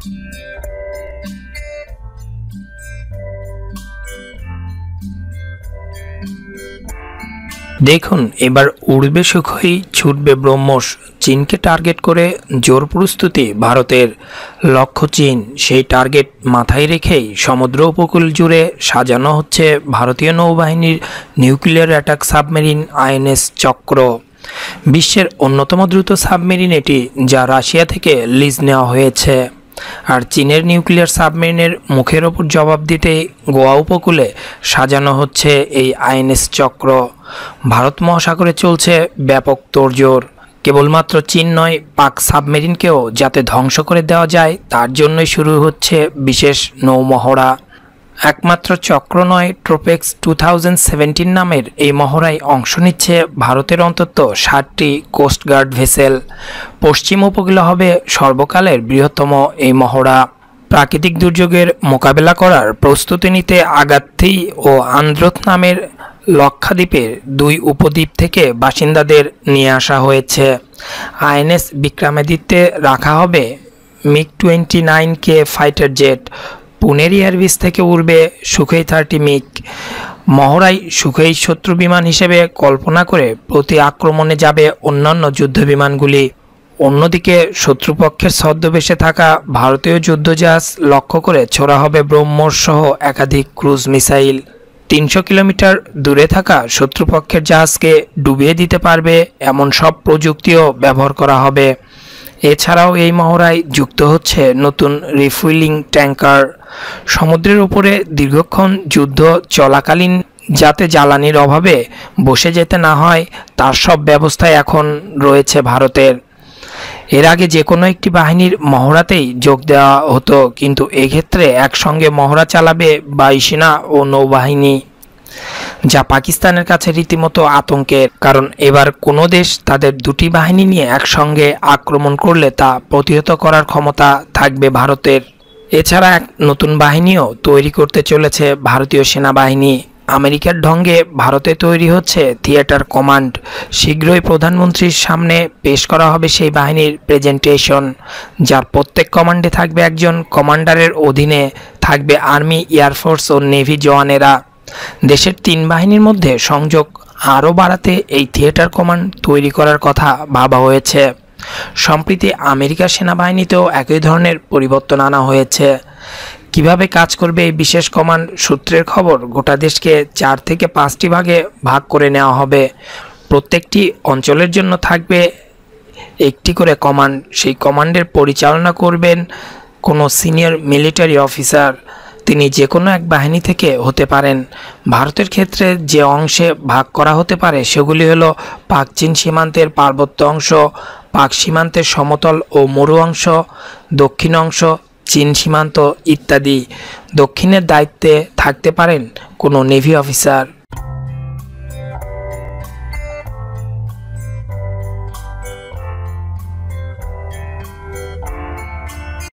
দেখুন এবার উড়বে সুখই ছুটবে ব্রহ্মস চীনকে টার্গেট করে জোর প্রস্তুতি ভারতের লক্ষ্য চীন সেই টার্গেট মাথায় রেখেই সমুদ্র উপকূল জুড়ে সাজানো হচ্ছে ভারতীয় নৌবাহিনীর নিউক্লিয়ার অ্যাটাক সাবমেরিন আইএনএস চক্র বিশ্বের অন্যতম দ্রুত সাবমেরিন এটি যা রাশিয়া থেকে লিজ নেওয়া হয়েছে আর চীনের নিউক্লিয়ার সাবমেরিনের মুখের ওপর জবাব দিতে গোয়া উপকূলে সাজানো হচ্ছে এই আইএনএস চক্র ভারত মহাসাগরে চলছে ব্যাপক তোরজোর কেবলমাত্র চীন নয় পাক সাবমেরিনকেও যাতে ধ্বংস করে দেওয়া যায় তার জন্যই শুরু হচ্ছে বিশেষ নৌমহড়া একমাত্র চক্র নয় ট্রোপেক্স টু নামের এই মহড়ায় অংশ নিচ্ছে ভারতের অন্তত ষাটটি কোস্টগার্ড ভেসেল পশ্চিম উপকূল হবে সর্বকালের বৃহত্তম এই মহড়া প্রাকৃতিক দুর্যোগের মোকাবেলা করার প্রস্তুতি নিতে আগাত্থি ও আন্দ্রত নামের লক্ষাদ্বীপের দুই উপদ্বীপ থেকে বাসিন্দাদের নিয়ে আসা হয়েছে আইএনএস বিক্রমাদিত্যে রাখা হবে MiG twenty nine K fighter jet পুনের এয়ারবিস থেকে উড়বে সুখেই থার্টি মিক মহড়াই সুখেই শত্রু বিমান হিসেবে কল্পনা করে প্রতি আক্রমণে যাবে অন্যান্য যুদ্ধবিমানগুলি অন্যদিকে শত্রুপক্ষের ছদ্মবেশে থাকা ভারতীয় যুদ্ধজাহাজ লক্ষ্য করে ছোড়া হবে ব্রহ্মর সহ একাধিক ক্রুজ মিসাইল তিনশো কিলোমিটার দূরে থাকা শত্রুপক্ষের জাহাজকে ডুবিয়ে দিতে পারবে এমন সব প্রযুক্তিও ব্যবহার করা হবে এছাড়াও এই মহড়ায় যুক্ত হচ্ছে নতুন রিফুইলিং ট্যাঙ্কার সমুদ্রের উপরে দীর্ঘক্ষণ যুদ্ধ চলাকালীন যাতে জ্বালানির অভাবে বসে যেতে না হয় তার সব ব্যবস্থাই এখন রয়েছে ভারতের এর আগে যে কোনো একটি বাহিনীর মহড়াতেই যোগ দেওয়া হতো কিন্তু এক্ষেত্রে একসঙ্গে মহড়া চালাবে বায়ুসেনা ও নৌবাহিনী যা পাকিস্তানের কাছে রীতিমতো আতঙ্কের কারণ এবার কোনো দেশ তাদের দুটি বাহিনী নিয়ে একসঙ্গে আক্রমণ করলে তা প্রতিহত করার ক্ষমতা থাকবে ভারতের এছাড়া এক নতুন বাহিনীও তৈরি করতে চলেছে ভারতীয় সেনাবাহিনী আমেরিকার ঢঙ্গে ভারতে তৈরি হচ্ছে থিয়েটার কমান্ড শীঘ্রই প্রধানমন্ত্রীর সামনে পেশ করা হবে সেই বাহিনীর প্রেজেন্টেশন যার প্রত্যেক কমান্ডে থাকবে একজন কমান্ডারের অধীনে থাকবে আর্মি এয়ারফোর্স ও নেভি জওয়ানেরা দেশের তিন বাহিনীর মধ্যে সংযোগ আরও বাড়াতে এই থিয়েটার কমান্ড তৈরি করার কথা ভাবা হয়েছে সম্প্রতি আমেরিকার সেনাবাহিনীতেও একই ধরনের পরিবর্তন আনা হয়েছে কিভাবে কাজ করবে এই বিশেষ কমান্ড সূত্রের খবর গোটা দেশকে চার থেকে পাঁচটি ভাগে ভাগ করে নেওয়া হবে প্রত্যেকটি অঞ্চলের জন্য থাকবে একটি করে কমান্ড সেই কমান্ডের পরিচালনা করবেন কোনো সিনিয়র মিলিটারি অফিসার তিনি যে কোনো এক বাহিনী থেকে হতে পারেন ভারতের ক্ষেত্রে যে অংশে ভাগ করা হতে পারে সেগুলি হলো পাক চীন সীমান্তের পার্বত্য অংশ পাক সীমান্তের সমতল ও মরু অংশ দক্ষিণ অংশ চীন সীমান্ত ইত্যাদি দক্ষিণের দায়িত্বে থাকতে পারেন কোনো নেভি অফিসার